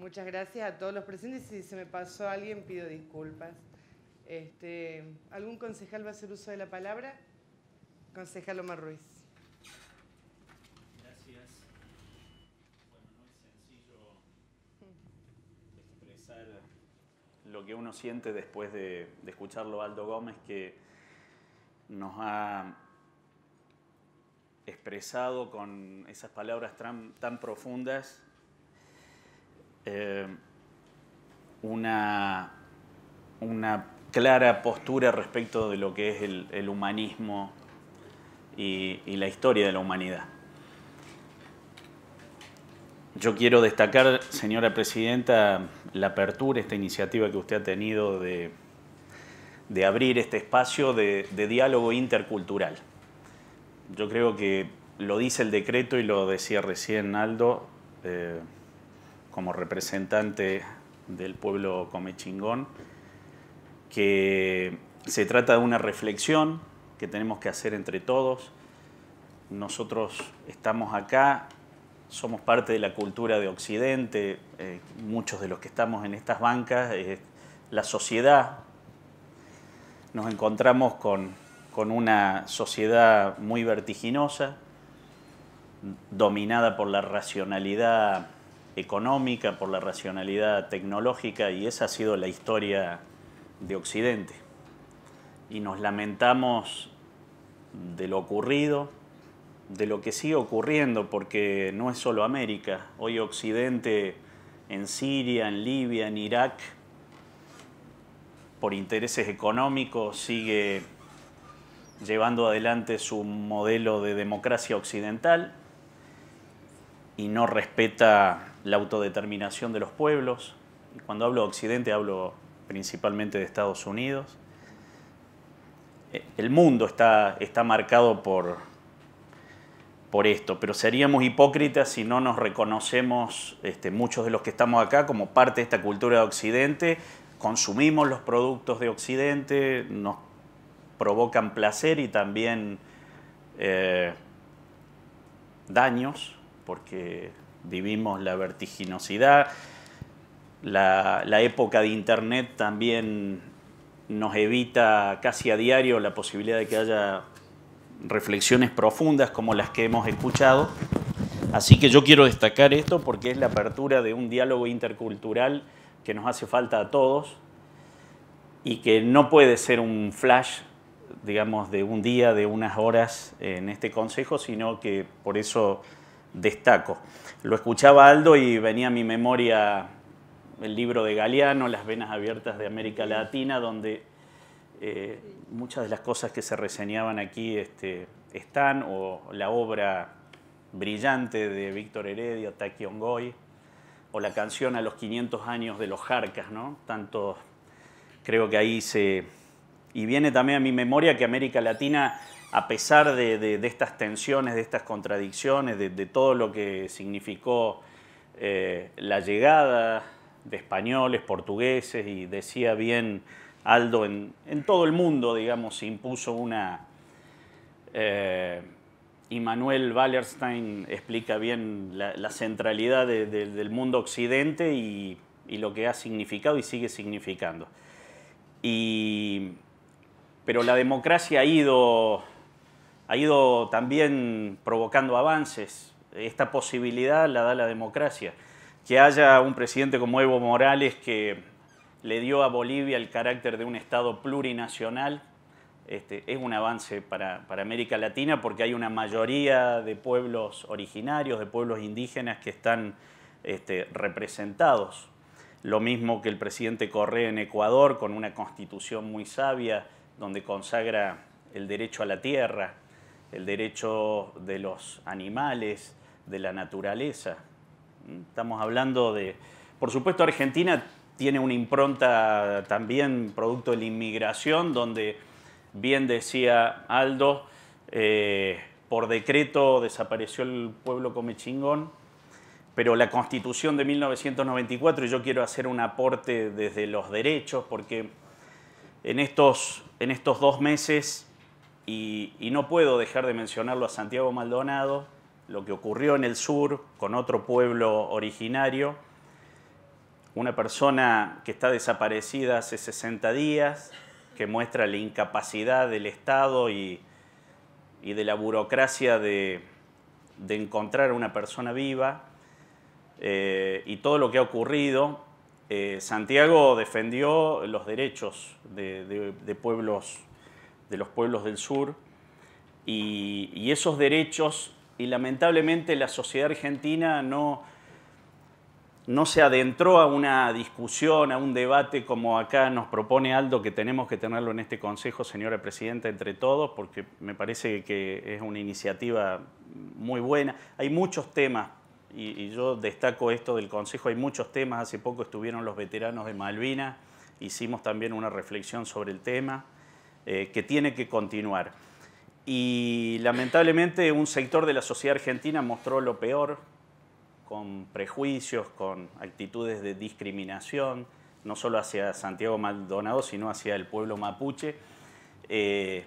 Muchas gracias a todos los presentes. Si se me pasó alguien, pido disculpas. Este, ¿Algún concejal va a hacer uso de la palabra? Concejal Omar Ruiz. Gracias. Bueno, no es sencillo expresar lo que uno siente después de, escucharlo Aldo Gómez, que nos ha expresado con esas palabras tan profundas eh, una, una, clara postura respecto de lo que es el, humanismo y, la historia de la humanidad. Yo quiero destacar, señora presidenta, la apertura, esta iniciativa que usted ha tenido de, abrir este espacio de, diálogo intercultural. Yo creo que lo dice el decreto y lo decía recién Aldo, eh, como representante del pueblo comechingón, que se trata de una reflexión que tenemos que hacer entre todos. Nosotros estamos acá, somos parte de la cultura de Occidente, eh, muchos de los que estamos en estas bancas, eh, la sociedad, nos encontramos con, con una sociedad muy vertiginosa, dominada por la racionalidad económica, por la racionalidad tecnológica y esa ha sido la historia de Occidente. Y nos lamentamos de lo ocurrido, de lo que sigue ocurriendo, porque no es solo América. Hoy Occidente en Siria, en Libia, en Irak, por intereses económicos, sigue llevando adelante su modelo de democracia occidental y no respeta la autodeterminación de los pueblos, y cuando hablo de Occidente hablo principalmente de Estados Unidos. El mundo está, está marcado por, por esto, pero seríamos hipócritas si no nos reconocemos, este, muchos de los que estamos acá, como parte de esta cultura de Occidente, consumimos los productos de Occidente, nos provocan placer y también eh, daños, porque vivimos la vertiginosidad. La, época de Internet también nos evita casi a diario la posibilidad de que haya reflexiones profundas como las que hemos escuchado. Así que yo quiero destacar esto porque es la apertura de un diálogo intercultural que nos hace falta a todos y que no puede ser un flash, digamos, de un día, de unas horas en este consejo, sino que por eso destaco. Lo escuchaba Aldo y venía a mi memoria el libro de Galeano, Las venas abiertas de América Latina, donde eh, muchas de las cosas que se reseñaban aquí este, están, o la obra brillante de Víctor Heredia, Taki Ongoy, o la canción a los 500 años de los Jarcas, ¿no? Tanto creo que ahí se... Y viene también a mi memoria que América Latina a pesar de, estas tensiones, de estas contradicciones, de, todo lo que significó eh, la llegada de españoles, portugueses, y decía bien Aldo, en, todo el mundo, digamos, se impuso una... y eh, Manuel Wallerstein explica bien la, centralidad del mundo occidente y, lo que ha significado y sigue significando. pero la democracia ha ido ha ido también provocando avances. Esta posibilidad la da la democracia. Que haya un presidente como Evo Morales que le dio a Bolivia el carácter de un Estado plurinacional, este, es un avance para, América Latina porque hay una mayoría de pueblos originarios, de pueblos indígenas que están este, representados. Lo mismo que el presidente Correa en Ecuador con una constitución muy sabia donde consagra el derecho a la tierra, el derecho de los animales, de la naturaleza. Estamos hablando de, por supuesto, Argentina tiene una impronta también producto de la inmigración, donde bien decía Aldo, eh, por decreto desapareció el pueblo comechingón, pero la constitución de 1994, y yo quiero hacer un aporte desde los derechos, porque en estos, en estos dos meses y, no puedo dejar de mencionarlo a Santiago Maldonado, lo que ocurrió en el sur con otro pueblo originario, una persona que está desaparecida hace 60 días, que muestra la incapacidad del Estado y, de la burocracia de, encontrar a una persona viva eh, y todo lo que ha ocurrido. Eh, Santiago defendió los derechos de, de pueblos de los pueblos del sur, y, esos derechos, y lamentablemente la sociedad argentina no, no se adentró a una discusión, a un debate como acá nos propone Aldo, que tenemos que tenerlo en este Consejo, señora Presidenta, entre todos, porque me parece que es una iniciativa muy buena. Hay muchos temas, y, y yo destaco esto del Consejo, hay muchos temas. Hace poco estuvieron los veteranos de Malvinas, hicimos también una reflexión sobre el tema. Eh, que tiene que continuar. Y lamentablemente un sector de la sociedad argentina mostró lo peor, con prejuicios, con actitudes de discriminación, no solo hacia Santiago Maldonado, sino hacia el pueblo mapuche, eh,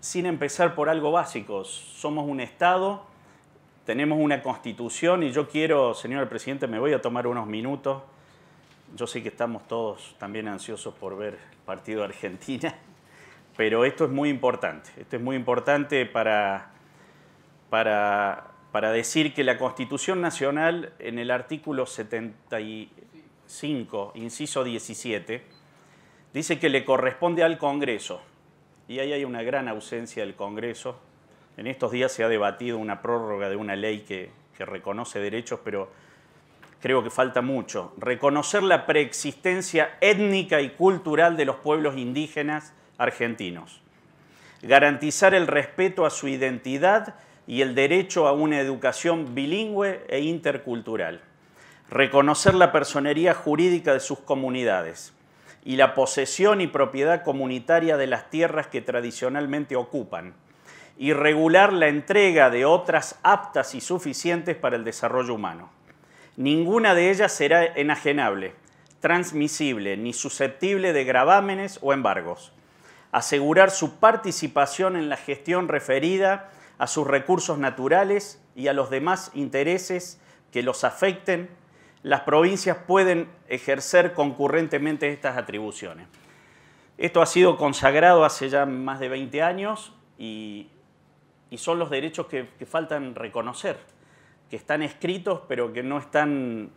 sin empezar por algo básico. Somos un Estado, tenemos una constitución y yo quiero, señor presidente, me voy a tomar unos minutos. Yo sé que estamos todos también ansiosos por ver el partido Argentina. Pero esto es muy importante, esto es muy importante para, para, decir que la Constitución Nacional en el artículo 75, inciso 17, dice que le corresponde al Congreso, y ahí hay una gran ausencia del Congreso. En estos días se ha debatido una prórroga de una ley que, que reconoce derechos, pero creo que falta mucho. Reconocer la preexistencia étnica y cultural de los pueblos indígenas argentinos. Garantizar el respeto a su identidad y el derecho a una educación bilingüe e intercultural. Reconocer la personería jurídica de sus comunidades y la posesión y propiedad comunitaria de las tierras que tradicionalmente ocupan. Y regular la entrega de otras aptas y suficientes para el desarrollo humano. Ninguna de ellas será enajenable, transmisible ni susceptible de gravámenes o embargos asegurar su participación en la gestión referida a sus recursos naturales y a los demás intereses que los afecten, las provincias pueden ejercer concurrentemente estas atribuciones. Esto ha sido consagrado hace ya más de 20 años y, son los derechos que faltan reconocer, que están escritos pero que no están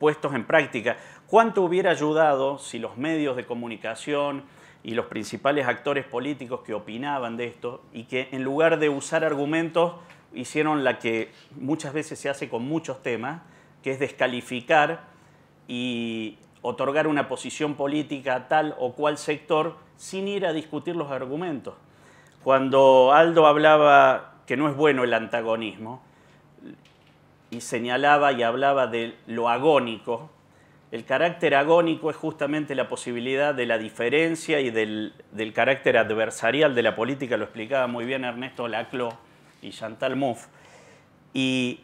puestos en práctica. ¿Cuánto hubiera ayudado si los medios de comunicación, y los principales actores políticos que opinaban de esto y que en lugar de usar argumentos hicieron la que muchas veces se hace con muchos temas, que es descalificar y otorgar una posición política a tal o cual sector sin ir a discutir los argumentos. Cuando Aldo hablaba que no es bueno el antagonismo y señalaba y hablaba de lo agónico, el carácter agónico es justamente la posibilidad de la diferencia y del, carácter adversarial de la política, lo explicaba muy bien Ernesto Laclo y Chantal Mouffe. Y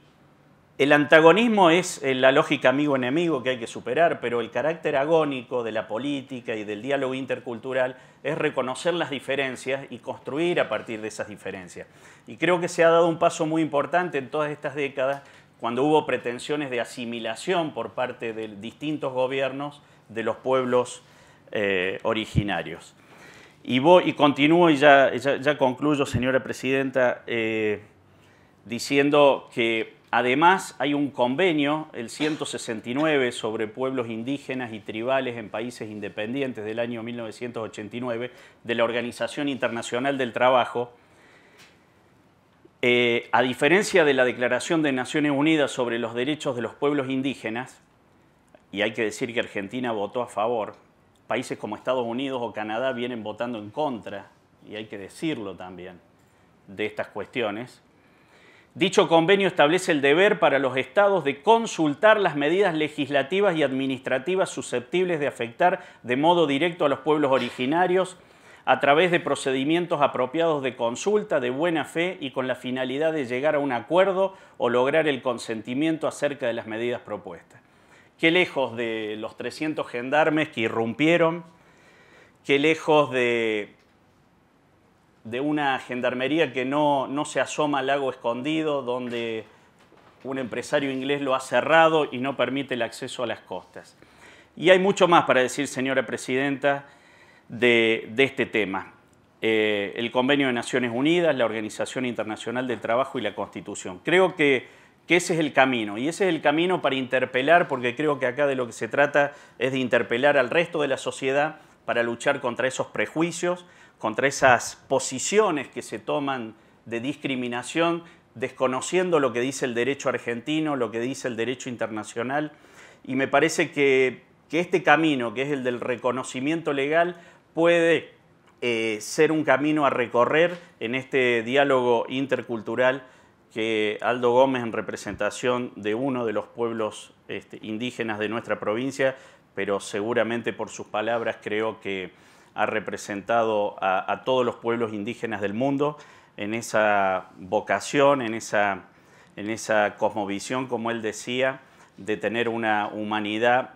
el antagonismo es la lógica amigo-enemigo que hay que superar, pero el carácter agónico de la política y del diálogo intercultural es reconocer las diferencias y construir a partir de esas diferencias. Y creo que se ha dado un paso muy importante en todas estas décadas cuando hubo pretensiones de asimilación por parte de distintos gobiernos de los pueblos eh, originarios. Y, voy, y continúo y ya, concluyo, señora presidenta, eh, diciendo que además hay un convenio, el 169, sobre pueblos indígenas y tribales en países independientes del año 1989 de la Organización Internacional del Trabajo, eh, a diferencia de la Declaración de Naciones Unidas sobre los Derechos de los Pueblos Indígenas, y hay que decir que Argentina votó a favor, países como Estados Unidos o Canadá vienen votando en contra, y hay que decirlo también, de estas cuestiones. Dicho convenio establece el deber para los estados de consultar las medidas legislativas y administrativas susceptibles de afectar de modo directo a los pueblos originarios, a través de procedimientos apropiados de consulta, de buena fe y con la finalidad de llegar a un acuerdo o lograr el consentimiento acerca de las medidas propuestas. Qué lejos de los 300 gendarmes que irrumpieron, qué lejos de, de una gendarmería que no, no se asoma al lago escondido, donde un empresario inglés lo ha cerrado y no permite el acceso a las costas. Y hay mucho más para decir, señora presidenta de, este tema. Eh, el Convenio de Naciones Unidas, la Organización Internacional del Trabajo y la Constitución. Creo que, que, ese es el camino, y ese es el camino para interpelar, porque creo que acá de lo que se trata es de interpelar al resto de la sociedad para luchar contra esos prejuicios, contra esas posiciones que se toman de discriminación, desconociendo lo que dice el derecho argentino, lo que dice el derecho internacional, y me parece que, que este camino, que es el del reconocimiento legal, puede eh, ser un camino a recorrer en este diálogo intercultural que Aldo Gómez, en representación de uno de los pueblos este, indígenas de nuestra provincia, pero seguramente por sus palabras creo que ha representado a, todos los pueblos indígenas del mundo en esa vocación, en esa, en esa cosmovisión, como él decía, de tener una humanidad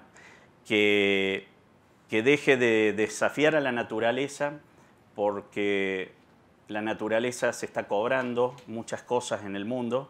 que que deje de desafiar a la naturaleza porque la naturaleza se está cobrando muchas cosas en el mundo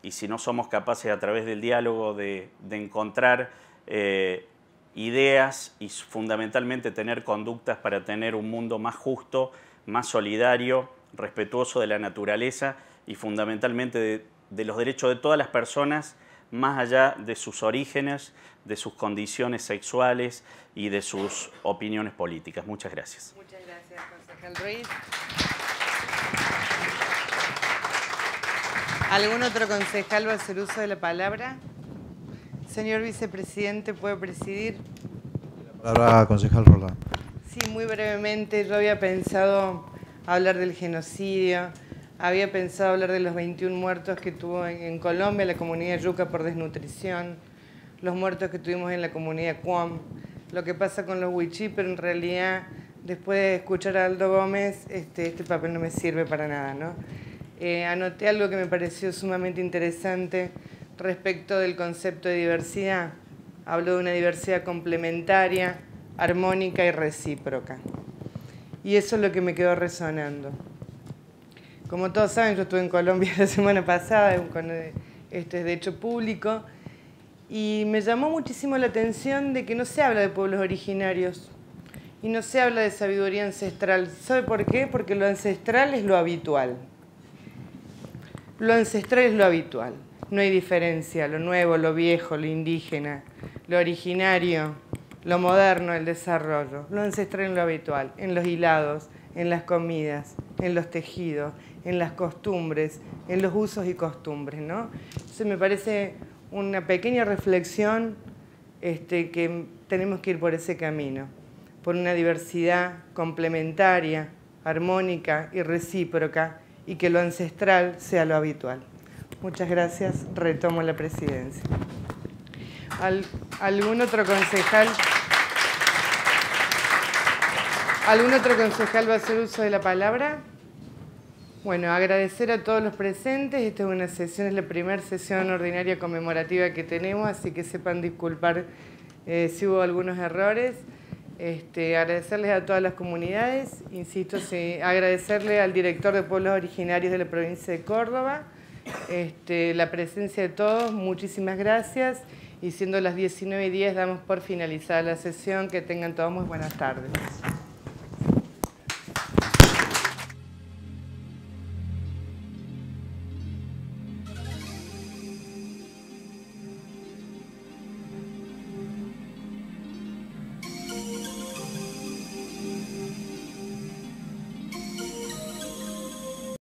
y si no somos capaces a través del diálogo de, encontrar eh, ideas y fundamentalmente tener conductas para tener un mundo más justo, más solidario, respetuoso de la naturaleza y fundamentalmente de los derechos de todas las personas, más allá de sus orígenes, de sus condiciones sexuales y de sus opiniones políticas. Muchas gracias. Muchas gracias, concejal Ruiz. ¿Algún otro concejal va a hacer uso de la palabra? Señor vicepresidente, ¿puede presidir? La palabra, concejal Rolando. Sí, muy brevemente, yo había pensado hablar del genocidio, había pensado hablar de los 21 muertos que tuvo en Colombia la comunidad yuca por desnutrición, los muertos que tuvimos en la comunidad cuam, lo que pasa con los huichí, pero en realidad después de escuchar a Aldo Gómez, este, este papel no me sirve para nada. ¿no? Eh, anoté algo que me pareció sumamente interesante respecto del concepto de diversidad. Habló de una diversidad complementaria, armónica y recíproca. Y eso es lo que me quedó resonando. Como todos saben, yo estuve en Colombia la semana pasada, con, es de hecho público, y me llamó muchísimo la atención de que no se habla de pueblos originarios y no se habla de sabiduría ancestral. ¿Sabe por qué? Porque lo ancestral es lo habitual. Lo ancestral es lo habitual. No hay diferencia, lo nuevo, lo viejo, lo indígena, lo originario lo moderno, el desarrollo, lo ancestral en lo habitual, en los hilados, en las comidas, en los tejidos, en las costumbres, en los usos y costumbres. ¿no? me parece una pequeña reflexión este, que tenemos que ir por ese camino, por una diversidad complementaria, armónica y recíproca, y que lo ancestral sea lo habitual. Muchas gracias. Retomo la presidencia. ¿Al, ¿Algún otro concejal? ¿Algún otro concejal va a hacer uso de la palabra? Bueno, agradecer a todos los presentes. Esta es una sesión, es la primera sesión ordinaria conmemorativa que tenemos, así que sepan disculpar eh, si hubo algunos errores. Este, agradecerles a todas las comunidades, insisto, agradecerle al director de pueblos originarios de la provincia de Córdoba, este, la presencia de todos. Muchísimas gracias. Y siendo las 19 y 10 damos por finalizada la sesión. Que tengan todos muy buenas tardes.